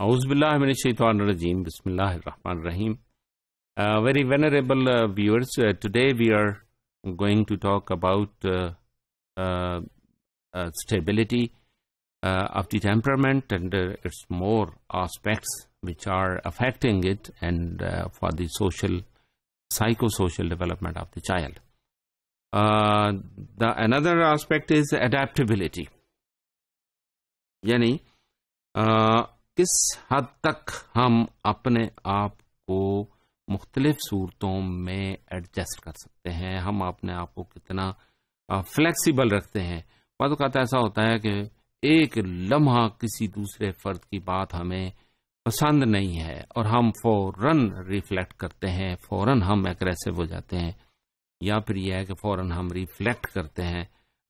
Auzubillahiminashaitanirajim, Bismillahirrahmanirrahim. Uh, very venerable uh, viewers, uh, today we are going to talk about uh, uh, uh stability uh, of the temperament and its more aspects which are affecting it and for the social, psychosocial development of the child. the another aspect is adaptability. Yani, किस हद तक हम अपने आप को मुख्तलिफ सूरतों में एडजस्ट कर सकते हैं हम अपने आप को कितना फ्लेक्सिबल रखते हैं का ऐसा होता है कि एक लम्हा किसी दूसरे फ़र्द की बात हमें पसंद नहीं है और हम फौरन रिफ्लेक्ट करते हैं फौरन हम एग्रेसिव हो जाते हैं या फिर यह है कि फौरन हम रिफ्लेक्ट करते हैं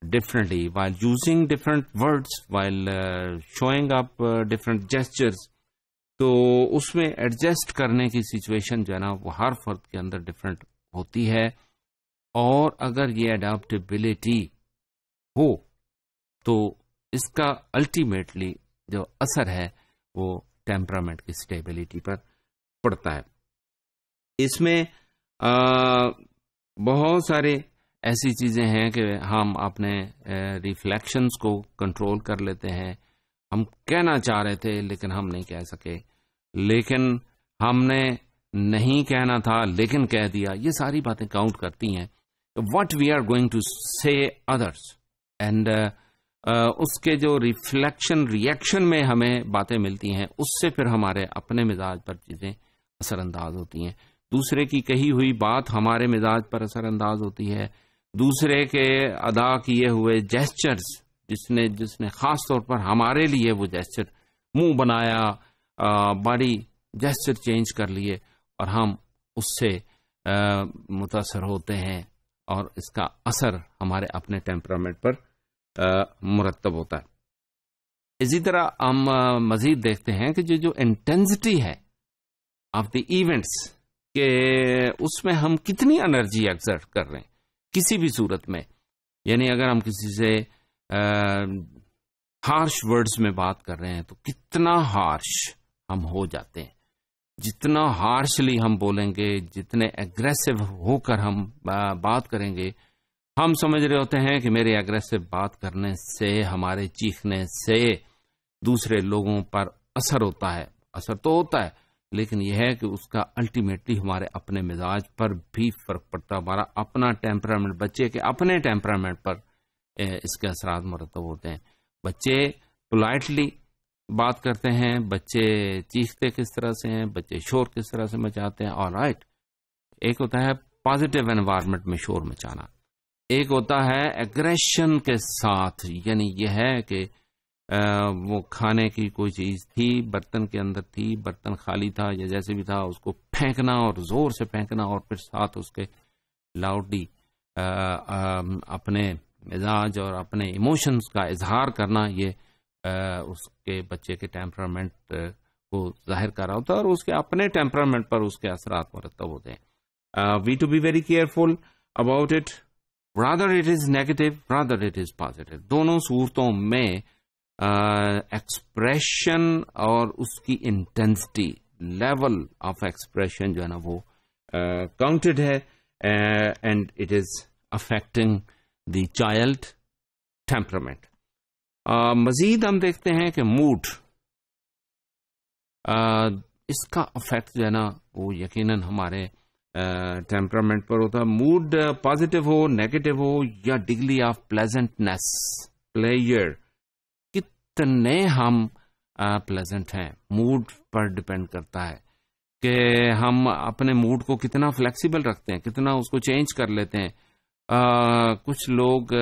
differently while using different words while uh, showing up uh, different gestures तो उसमें एडजस्ट करने की सिचुएशन जो है ना वो हर फर्द के अंदर डिफरेंट होती है और अगर ये अडाप्टबिलिटी हो तो इसका अल्टीमेटली जो असर है वो टेम्परामेंट की स्टेबिलिटी पर पड़ता है इसमें आ, बहुत सारे ऐसी चीज़ें हैं कि हम अपने रिफ्लेक्शंस को कंट्रोल कर लेते हैं हम कहना चाह रहे थे लेकिन हम नहीं कह सके लेकिन हमने नहीं कहना था लेकिन कह दिया ये सारी बातें काउंट करती हैं what we are going to say others and उसके जो रिफ्लेक्शन रिएक्शन में हमें बातें मिलती हैं उससे फिर हमारे अपने मिजाज पर चीज़ें असरअंदाज होती हैं दूसरे की कही हुई बात हमारे मिजाज पर असरअंदाज होती है दूसरे के अदा किए हुए जेस्चर्स जिसने जिसने खास तौर पर हमारे लिए वो जेस्चर मुंह बनाया बॉडी जेस्चर चेंज कर लिए और हम उससे मुतासर होते हैं और इसका असर हमारे अपने टेम्परामेंट पर मुरतब होता है इसी तरह हम मजीद देखते हैं कि जो जो इंटेंसिटी है ऑफ द इवेंट्स के उसमें हम कितनी एनर्जी एग्जर्ट कर रहे हैं किसी भी सूरत में यानी अगर हम किसी से हार्श वर्ड्स में बात कर रहे हैं तो कितना हार्श हम हो जाते हैं जितना हार्शली हम बोलेंगे जितने एग्रेसिव होकर हम बात करेंगे हम समझ रहे होते हैं कि मेरे एग्रेसिव बात करने से हमारे चीखने से दूसरे लोगों पर असर होता है असर तो होता है लेकिन यह है कि उसका अल्टीमेटली हमारे अपने मिजाज पर भी फर्क पड़ता हमारा अपना टेम्परामेंट बच्चे के अपने टेम्परामेंट पर इसके असर मरतब होते हैं बच्चे पोलाइटली बात करते हैं बच्चे चीखते किस तरह से हैं बच्चे शोर किस तरह से मचाते हैं और राइट एक होता है पॉजिटिव एनवायरमेंट में शोर मचाना एक होता है एग्रेशन के साथ यानी यह है कि वो खाने की कोई चीज थी बर्तन के अंदर थी बर्तन खाली था या जैसे भी था उसको फेंकना और जोर से फेंकना और फिर साथ उसके लाउडी अपने मिजाज और अपने इमोशंस का इजहार करना ये आ, उसके बच्चे के टेम्परामेंट को जाहिर कर रहा होता है और उसके अपने टेम्परामेंट पर उसके असरात मरतब होते हैं we to be very careful about it rather it is negative rather it is positive दोनों सूरतों में एक्सप्रेशन uh, और उसकी इंटेंसिटी लेवल ऑफ एक्सप्रेशन जो है ना वो काउंटेड uh, है and it is affecting the child temperament मजीद हम देखते हैं कि मूड uh, इसका अफेक्ट जो है ना वो यकीनन हमारे टेम्परामेंट uh, पर होता है मूड पॉजिटिव हो नेगेटिव हो या डिग्री ऑफ प्लेजेंटनेस प्लेयर कितने हम प्लेजेंट हैं मूड पर डिपेंड करता है कि हम अपने मूड को कितना फ्लेक्सिबल रखते हैं कितना उसको चेंज कर लेते हैं आ, कुछ लोग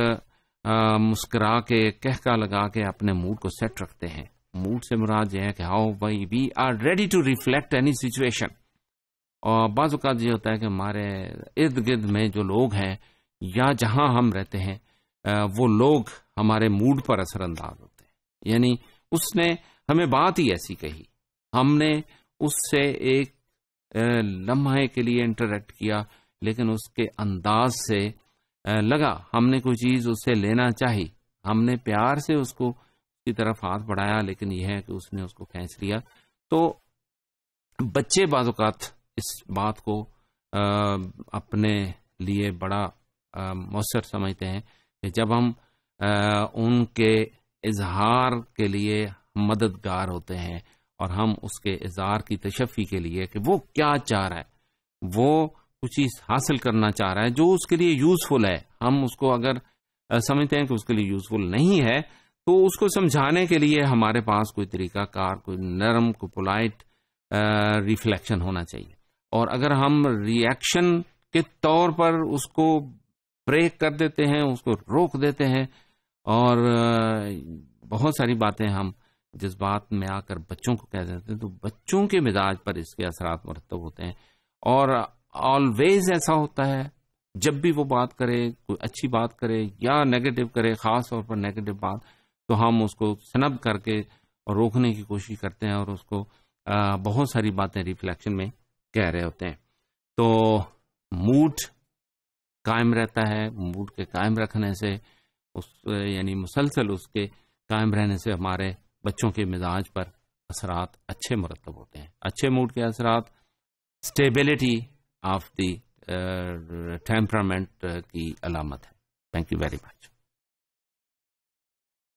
मुस्करा के कहका लगा के अपने मूड को सेट रखते हैं मूड से मुराद यह है कि हाउ भाई we are ready to reflect any situation और बाज़ ये होता है कि हमारे इर्द गिर्द में जो लोग हैं या जहां हम रहते हैं वो लोग हमारे मूड पर असरअंदाज होते हैं यानी उसने हमें बात ही ऐसी कही हमने उससे एक लम्हे के लिए इंटरेक्ट किया लेकिन उसके अंदाज से लगा हमने कोई चीज उससे लेना चाहिए हमने प्यार से उसको की तरफ हाथ बढ़ाया लेकिन यह है कि उसने उसको खेच लिया तो बच्चे बाजुकात इस बात को आ, अपने लिए बड़ा मौसर समझते हैं कि जब हम आ, उनके इजहार के लिए मददगार होते हैं और हम उसके इजहार की तशफ़ी के लिए कि वो क्या चाह रहा है वो कुछ चीज़ हासिल करना चाह रहा है जो उसके लिए यूज़फुल है हम उसको अगर समझते हैं कि उसके लिए यूज़फुल नहीं है तो उसको समझाने के लिए हमारे पास कोई तरीका कार कोई नरम कोई पोलाइट रिफ्लेक्शन होना चाहिए और अगर हम रिएक्शन के तौर पर उसको ब्रेक कर देते हैं उसको रोक देते हैं और बहुत सारी बातें हम जिस बात में आकर बच्चों को कह देते हैं तो बच्चों के मिजाज पर इसके असरात मरतब होते हैं और ऑलवेज ऐसा होता है जब भी वो बात करे कोई अच्छी बात करे या नेगेटिव करे ख़ास तौर पर नेगेटिव बात तो हम उसको स्नब करके और रोकने की कोशिश करते हैं और उसको बहुत सारी बातें रिफ्लेक्शन में कह रहे होते हैं तो मूड कायम रहता है मूड के कायम रखने से उस यानी मुसलसल उसके कायम रहने से हमारे बच्चों के मिजाज पर असरात अच्छे मरतब होते हैं अच्छे मूड के असरात स्टेबिलिटी ऑफ दी टेम्परामेंट की अलामत है थैंक यू वेरी मच